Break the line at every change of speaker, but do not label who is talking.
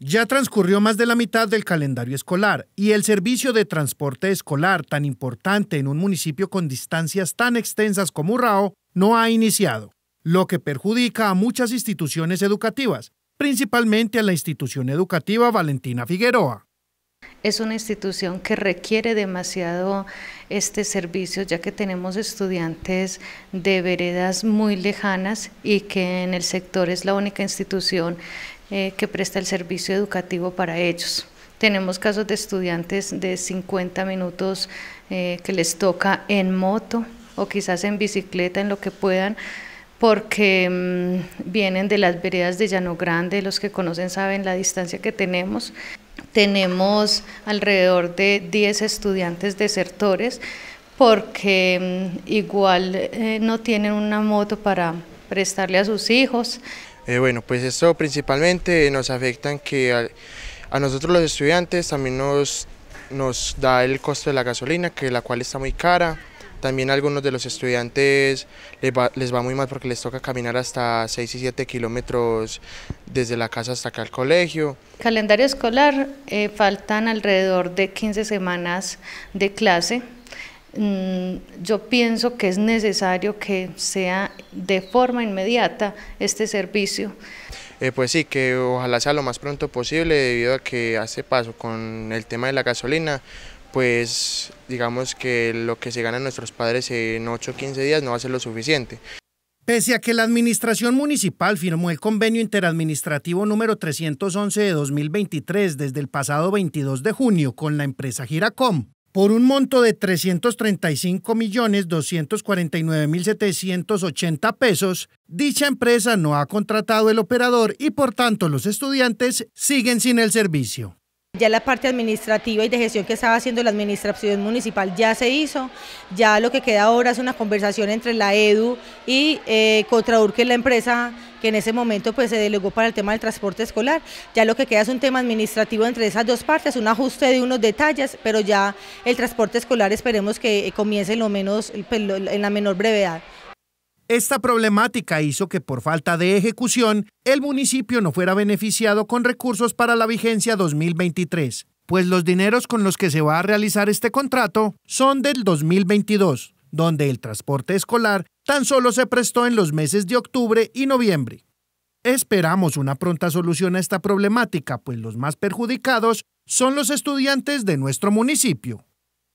Ya transcurrió más de la mitad del calendario escolar y el servicio de transporte escolar tan importante en un municipio con distancias tan extensas como Urrao no ha iniciado, lo que perjudica a muchas instituciones educativas, principalmente a la institución educativa Valentina Figueroa.
Es una institución que requiere demasiado este servicio, ya que tenemos estudiantes de veredas muy lejanas y que en el sector es la única institución eh, que presta el servicio educativo para ellos. Tenemos casos de estudiantes de 50 minutos eh, que les toca en moto o quizás en bicicleta, en lo que puedan, porque mm, vienen de las veredas de Llano Grande, los que conocen saben la distancia que tenemos. Tenemos alrededor de 10 estudiantes desertores porque mm, igual eh, no tienen una moto para prestarle a sus hijos.
Eh, bueno, pues eso principalmente nos afecta que a, nosotros los estudiantes también nos, nos da el costo de la gasolina, que la cual está muy cara. También a algunos de los estudiantes les va, les va muy mal porque les toca caminar hasta 6 y 7 kilómetros desde la casa hasta acá al colegio.
Calendario escolar, eh, faltan alrededor de 15 semanas de clase. Mm, yo pienso que es necesario que sea de forma inmediata este servicio.
Eh, pues sí, que ojalá sea lo más pronto posible debido a que hace paso con el tema de la gasolina, pues digamos que lo que se ganan nuestros padres en 8 o 15 días no va a ser lo suficiente.
Pese a que la Administración Municipal firmó el convenio interadministrativo número 311 de 2023 desde el pasado 22 de junio con la empresa Giracom, por un monto de 335.249.780 pesos, dicha empresa no ha contratado el operador y por tanto los estudiantes siguen sin el servicio.
Ya la parte administrativa y de gestión que estaba haciendo la administración municipal ya se hizo, ya lo que queda ahora es una conversación entre la EDU y eh, que es la empresa que en ese momento pues, se delegó para el tema del transporte escolar. Ya lo que queda es un tema administrativo entre esas dos partes, un ajuste de unos detalles, pero ya el transporte escolar esperemos que eh, comience lo menos, pues, en la menor brevedad.
Esta problemática hizo que por falta de ejecución el municipio no fuera beneficiado con recursos para la vigencia 2023, pues los dineros con los que se va a realizar este contrato son del 2022, donde el transporte escolar tan solo se prestó en los meses de octubre y noviembre. Esperamos una pronta solución a esta problemática, pues los más perjudicados son los estudiantes de nuestro municipio.